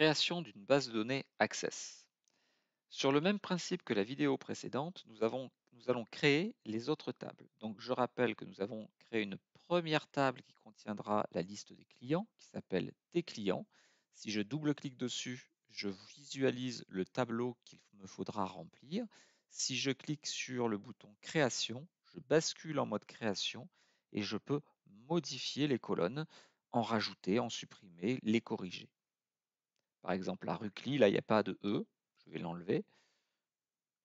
création d'une base de données Access. Sur le même principe que la vidéo précédente, nous, avons, nous, allons créer les autres tables. Donc je rappelle que nous avons créé une première table qui contiendra la liste des clients, qui s'appelle des clients. Si je double-clique dessus, je visualise le tableau qu'il me faudra remplir. Si je clique sur le bouton Création, je bascule en mode Création et je peux modifier les colonnes, en rajouter, en supprimer, les corriger. Par exemple, la Rucli, là, il n'y a pas de E. Je vais l'enlever.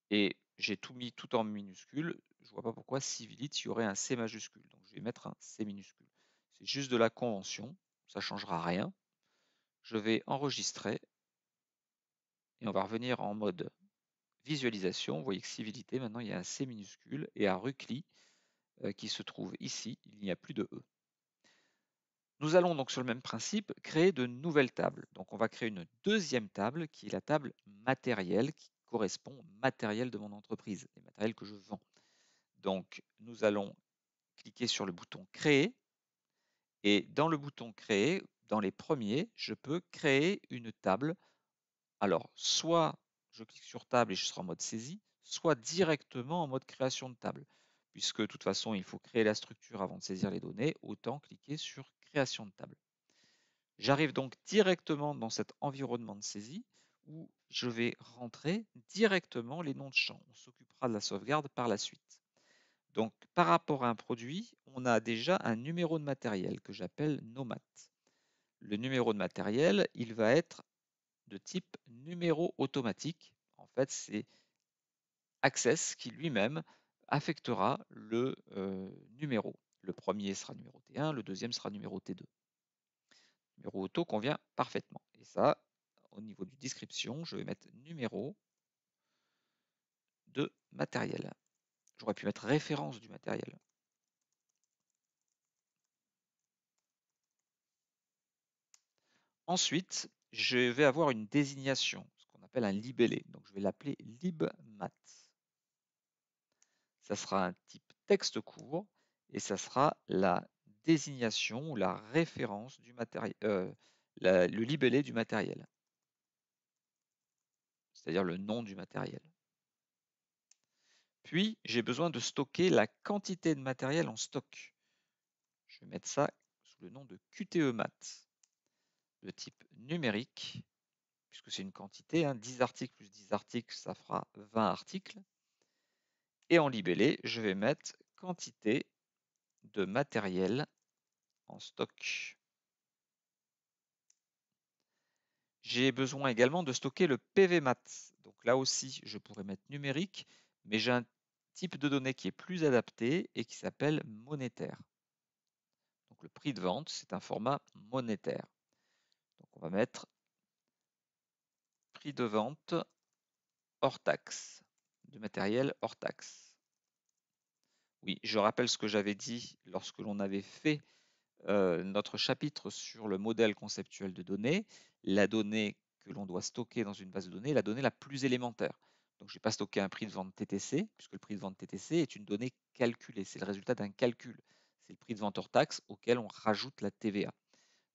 Et j'ai tout mis tout en minuscule. Je ne vois pas pourquoi civilite, il y aurait un C majuscule. Donc, je vais mettre un C minuscule. C'est juste de la convention. Ça ne changera rien. Je vais enregistrer. Et on va revenir en mode visualisation. Vous voyez que civilité, maintenant, il y a un C minuscule. Et à Rucli, euh, qui se trouve ici, il n'y a plus de E. Nous allons donc sur le même principe créer de nouvelles tables. Donc on va créer une deuxième table qui est la table matérielle, qui correspond au matériel de mon entreprise, les matériels que je vends. Donc nous allons cliquer sur le bouton créer et dans le bouton créer, dans les premiers, je peux créer une table. Alors soit je clique sur table et je serai en mode saisie, soit directement en mode création de table puisque de toute façon, il faut créer la structure avant de saisir les données, autant cliquer sur création de table. J'arrive donc directement dans cet environnement de saisie où je vais rentrer directement les noms de champs. On s'occupera de la sauvegarde par la suite. Donc, par rapport à un produit, on a déjà un numéro de matériel que j'appelle nomat. Le numéro de matériel, il va être de type numéro automatique. En fait, c'est Access qui lui-même affectera le euh, numéro. Le premier sera numéro t 1, le deuxième sera numéro t 2. Numéro auto convient parfaitement. Et ça, au niveau du description, je vais mettre numéro de matériel. J'aurais pu mettre référence du matériel. Ensuite, je vais avoir une désignation, ce qu'on appelle un libellé. Donc je vais l'appeler libmat. Ça sera un type texte court et ça sera la désignation ou la référence du matériel, euh, le libellé du matériel, c'est-à-dire le nom du matériel. Puis, j'ai besoin de stocker la quantité de matériel en stock. Je vais mettre ça sous le nom de QTE-MAT, de type numérique, puisque c'est une quantité, 10 hein, articles plus 10 articles, ça fera 20 articles. Et en libellé, je vais mettre quantité de matériel en stock. J'ai besoin également de stocker le PVMAT. Donc là aussi, je pourrais mettre numérique, mais j'ai un type de données qui est plus adapté et qui s'appelle monétaire. Donc le prix de vente, c'est un format monétaire. Donc on va mettre prix de vente hors taxe, de matériel hors taxe. Oui, je rappelle ce que j'avais dit lorsque l'on avait fait notre chapitre sur le modèle conceptuel de données, la donnée que l'on doit stocker dans une base de données, la donnée la plus élémentaire. Donc, je n'ai pas stocké un prix de vente TTC, puisque le prix de vente TTC est une donnée calculée, c'est le résultat d'un calcul. C'est le prix de vente hors taxe auquel on rajoute la TVA.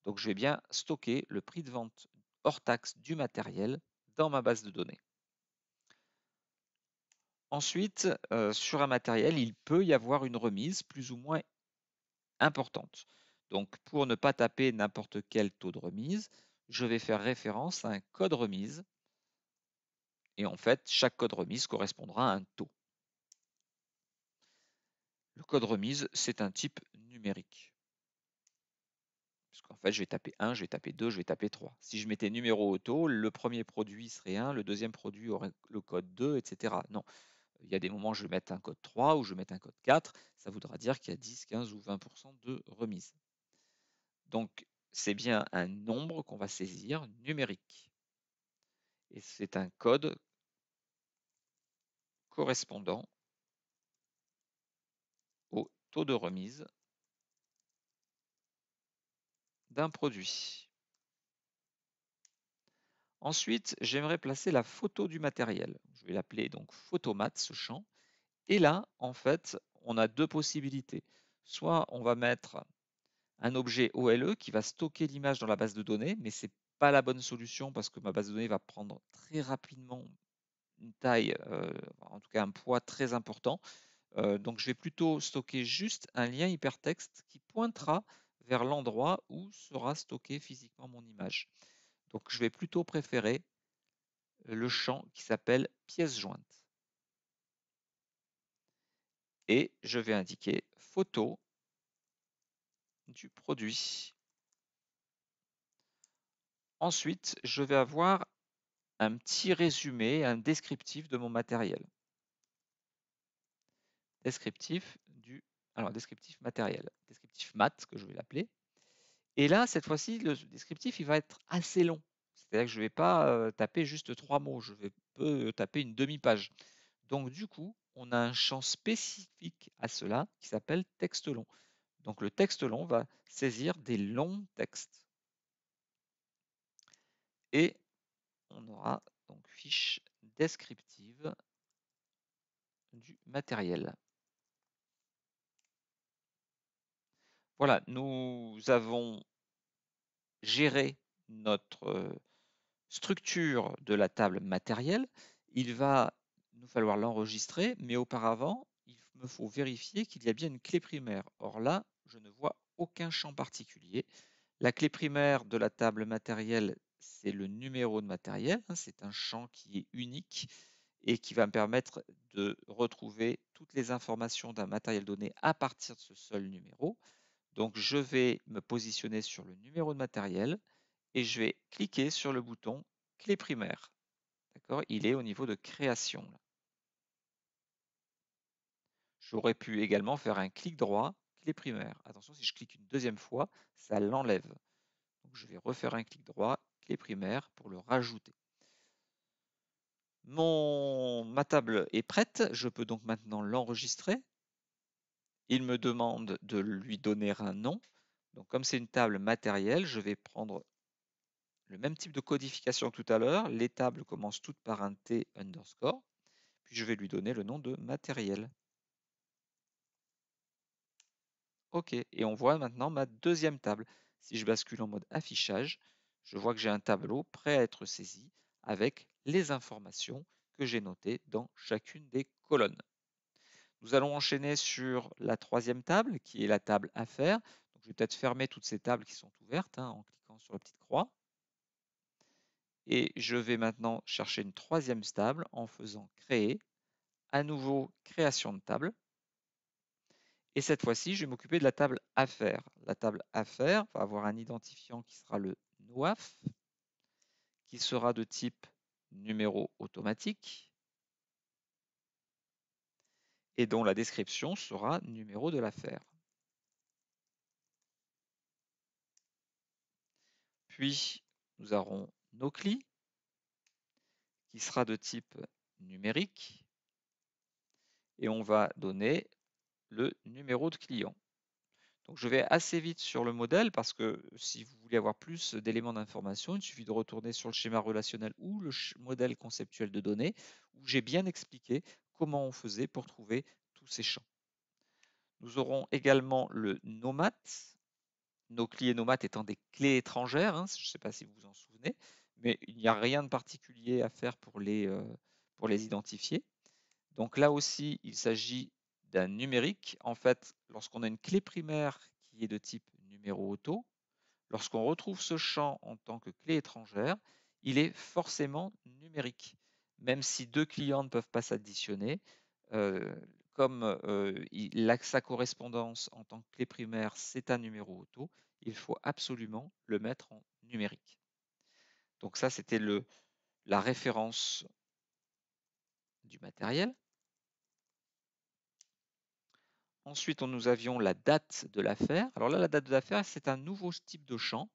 Donc, je vais bien stocker le prix de vente hors taxe du matériel dans ma base de données. Ensuite, euh, sur un matériel, il peut y avoir une remise plus ou moins importante. Donc pour ne pas taper n'importe quel taux de remise, je vais faire référence à un code remise et en fait, chaque code remise correspondra à un taux. Le code remise, c'est un type numérique. qu'en fait, je vais taper 1, je vais taper 2, je vais taper 3. Si je mettais numéro auto, taux, le premier produit serait 1, le deuxième produit aurait le code 2, etc. Non. Il y a des moments où je vais mettre un code 3 ou je vais mettre un code 4. Ça voudra dire qu'il y a 10, 15 ou 20% de remise. Donc, c'est bien un nombre qu'on va saisir numérique. Et c'est un code correspondant au taux de remise d'un produit. Ensuite, j'aimerais placer la photo du matériel. Je vais l'appeler donc photomat, ce champ. Et là, en fait, on a deux possibilités. Soit on va mettre un objet OLE qui va stocker l'image dans la base de données, mais ce n'est pas la bonne solution parce que ma base de données va prendre très rapidement une taille, euh, en tout cas un poids très important. Euh, donc je vais plutôt stocker juste un lien hypertexte qui pointera vers l'endroit où sera stockée physiquement mon image. Donc je vais plutôt préférer le champ qui s'appelle pièce jointe. Et je vais indiquer photo du produit. Ensuite, je vais avoir un petit résumé, un descriptif de mon matériel. Descriptif du alors descriptif matériel, descriptif mat que je vais l'appeler. Et là, cette fois-ci, le descriptif, il va être assez long. C'est-à-dire que je ne vais pas taper juste trois mots, je vais taper une demi-page. Donc du coup, on a un champ spécifique à cela qui s'appelle texte long. Donc le texte long va saisir des longs textes. Et on aura donc fiche descriptive du matériel. Voilà, nous avons gérer notre euh, structure de la table matérielle, il va nous falloir l'enregistrer, mais auparavant, il me faut vérifier qu'il y a bien une clé primaire. Or là, je ne vois aucun champ particulier. La clé primaire de la table matérielle, c'est le numéro de matériel. Hein, c'est un champ qui est unique et qui va me permettre de retrouver toutes les informations d'un matériel donné à partir de ce seul numéro. Donc je vais me positionner sur le numéro de matériel et je vais cliquer sur le bouton clé primaire. D'accord Il est au niveau de création. J'aurais pu également faire un clic droit, clé primaire. Attention, si je clique une deuxième fois, ça l'enlève. je vais refaire un clic droit, clé primaire pour le rajouter. Mon, ma table est prête, je peux donc maintenant l'enregistrer. Il me demande de lui donner un nom. Donc comme c'est une table matérielle, je vais prendre le même type de codification que tout à l'heure. Les tables commencent toutes par un T underscore. Puis je vais lui donner le nom de matériel. OK. Et on voit maintenant ma deuxième table. Si je bascule en mode affichage, je vois que j'ai un tableau prêt à être saisi avec les informations que j'ai notées dans chacune des colonnes. Nous allons enchaîner sur la troisième table, qui est la table affaires. Donc, je vais peut-être fermer toutes ces tables qui sont ouvertes hein, en cliquant sur la petite croix. Et je vais maintenant chercher une troisième table en faisant créer, à nouveau création de table. Et cette fois-ci, je vais m'occuper de la table affaires. La table affaires va avoir un identifiant qui sera le NOAF, qui sera de type numéro automatique et dont la description sera numéro de l'affaire. Puis, nous aurons nos clés qui sera de type numérique, et on va donner le numéro de client. Donc je vais assez vite sur le modèle parce que si vous voulez avoir plus d'éléments d'information, il suffit de retourner sur le schéma relationnel ou le modèle conceptuel de données où j'ai bien expliqué comment on faisait pour trouver tous ces champs. Nous aurons également le nomate. nos clés nomades étant des clés étrangères, hein, je ne sais pas si vous vous en souvenez, mais il n'y a rien de particulier à faire pour les, euh, pour les identifier. Donc là aussi, il s'agit d'un numérique. En fait, lorsqu'on a une clé primaire qui est de type numéro auto, lorsqu'on retrouve ce champ en tant que clé étrangère, il est forcément numérique même si deux clients ne peuvent pas s'additionner, euh, comme euh, sa correspondance en tant que clé primaire, c'est un numéro auto, il faut absolument le mettre en numérique. Donc ça, c'était la référence du matériel. Ensuite, on, nous avions la date de l'affaire. Alors là, la date de l'affaire, c'est un nouveau type de champ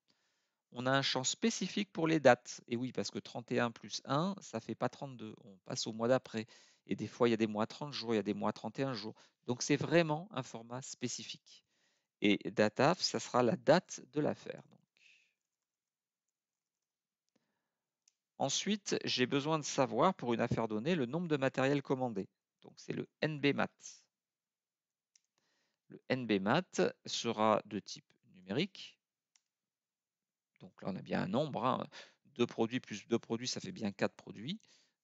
on a un champ spécifique pour les dates. Et oui, parce que 31 plus 1, ça ne fait pas 32. On passe au mois d'après. Et des fois, il y a des mois 30 jours, il y a des mois 31 jours. Donc, c'est vraiment un format spécifique. Et DATAF, ça sera la date de l'affaire. Ensuite, j'ai besoin de savoir pour une affaire donnée le nombre de matériel commandé. Donc c'est le NBMAT. Le NBMAT sera de type numérique donc là, on a bien un nombre. de hein, Deux produits plus deux produits, ça fait bien quatre produits.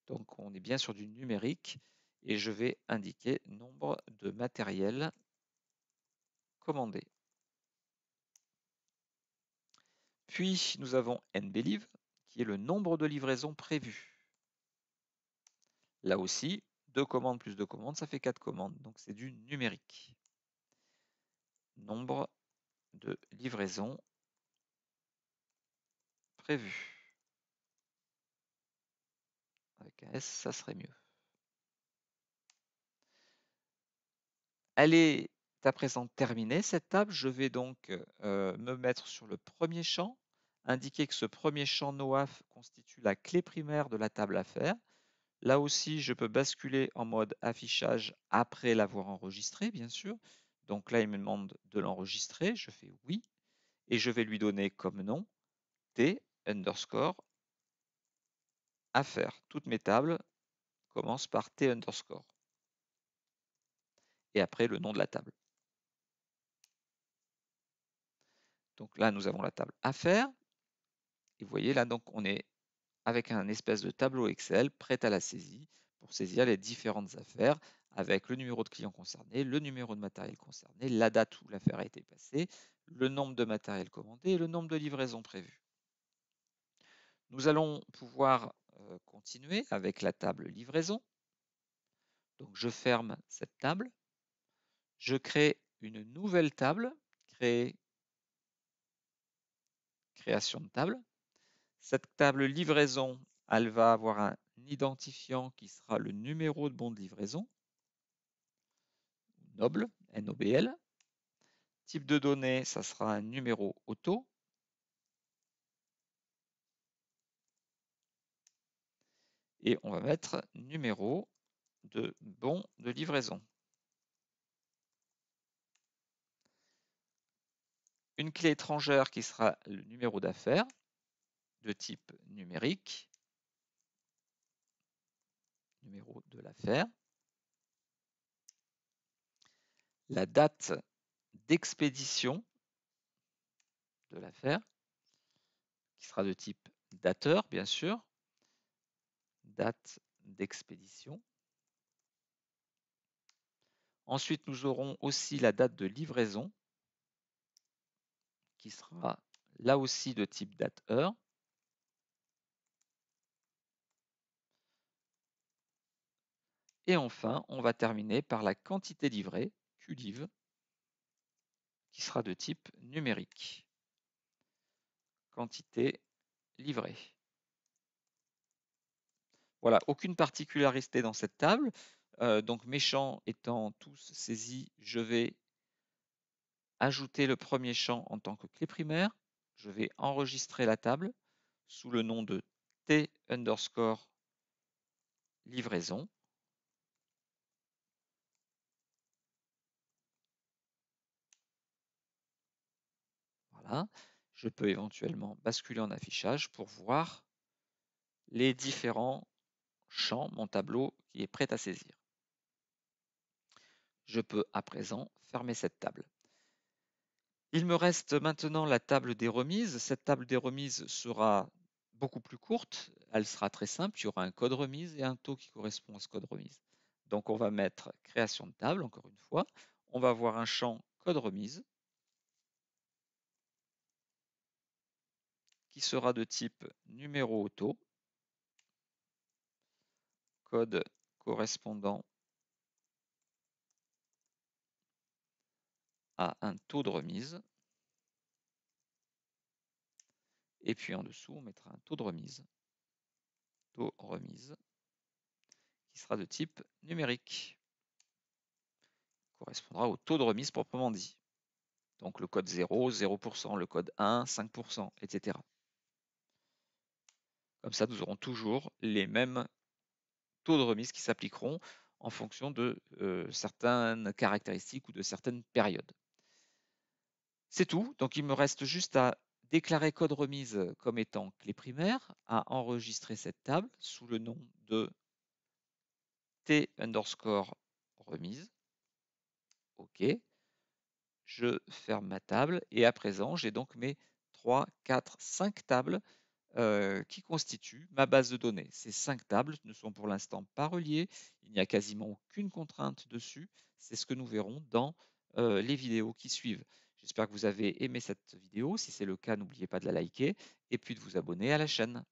Donc on est bien sur du numérique. Et je vais indiquer nombre de matériel commandé. Puis nous avons NBLive, qui est le nombre de livraisons prévues. Là aussi, deux commandes plus deux commandes, ça fait quatre commandes. Donc c'est du numérique. Nombre de livraisons prévu. Avec S, ça serait mieux. Elle est à présent terminée, cette table. Je vais donc euh, me mettre sur le premier champ, indiquer que ce premier champ NOAF constitue la clé primaire de la table à faire. Là aussi, je peux basculer en mode affichage après l'avoir enregistré, bien sûr. Donc là, il me demande de l'enregistrer. Je fais oui et je vais lui donner comme nom T underscore affaires. Toutes mes tables commencent par T underscore. Et après, le nom de la table. Donc là, nous avons la table affaire. Et vous voyez, là, donc, on est avec un espèce de tableau Excel prêt à la saisie pour saisir les différentes affaires avec le numéro de client concerné, le numéro de matériel concerné, la date où l'affaire a été passée, le nombre de matériel commandé et le nombre de livraisons prévues. Nous allons pouvoir continuer avec la table livraison. Donc je ferme cette table. Je crée une nouvelle table, créer, création de table. Cette table livraison, elle va avoir un identifiant qui sera le numéro de bon de livraison, noble, N-O-B-L. Type de données, ça sera un numéro auto. et on va mettre numéro de bon de livraison. Une clé étrangère qui sera le numéro d'affaires de type numérique, numéro de l'affaire, la date d'expédition de l'affaire, qui sera de type dateur, bien sûr, date d'expédition. Ensuite, nous aurons aussi la date de livraison, qui sera là aussi de type date-heure. Et enfin, on va terminer par la quantité livrée, QLIV, qui sera de type numérique. Quantité livrée. Voilà, aucune particularité dans cette table. Euh, donc mes champs étant tous saisis, je vais ajouter le premier champ en tant que clé primaire. Je vais enregistrer la table sous le nom de T underscore livraison. Voilà. Je peux éventuellement basculer en affichage pour voir les différents champ, mon tableau qui est prêt à saisir. Je peux à présent fermer cette table. Il me reste maintenant la table des remises. Cette table des remises sera beaucoup plus courte. Elle sera très simple. Il y aura un code remise et un taux qui correspond à ce code remise. Donc on va mettre création de table, encore une fois. On va avoir un champ code remise qui sera de type numéro auto code correspondant à un taux de remise. Et puis en dessous, on mettra un taux de remise. Taux remise qui sera de type numérique. Correspondra au taux de remise proprement dit. Donc le code 0, 0%, le code 1, 5%, etc. Comme ça, nous aurons toujours les mêmes taux de remise qui s'appliqueront en fonction de certaines caractéristiques ou de certaines périodes. C'est tout, donc il me reste juste à déclarer code remise comme étant clé primaire, à enregistrer cette table sous le nom de T underscore remise. OK. Je ferme ma table et à présent, j'ai donc mes 3, 4, 5 tables euh, qui constitue ma base de données. Ces cinq tables ne sont pour l'instant pas reliées, il n'y a quasiment aucune contrainte dessus, c'est ce que nous verrons dans euh, les vidéos qui suivent. J'espère que vous avez aimé cette vidéo, si c'est le cas n'oubliez pas de la liker et puis de vous abonner à la chaîne.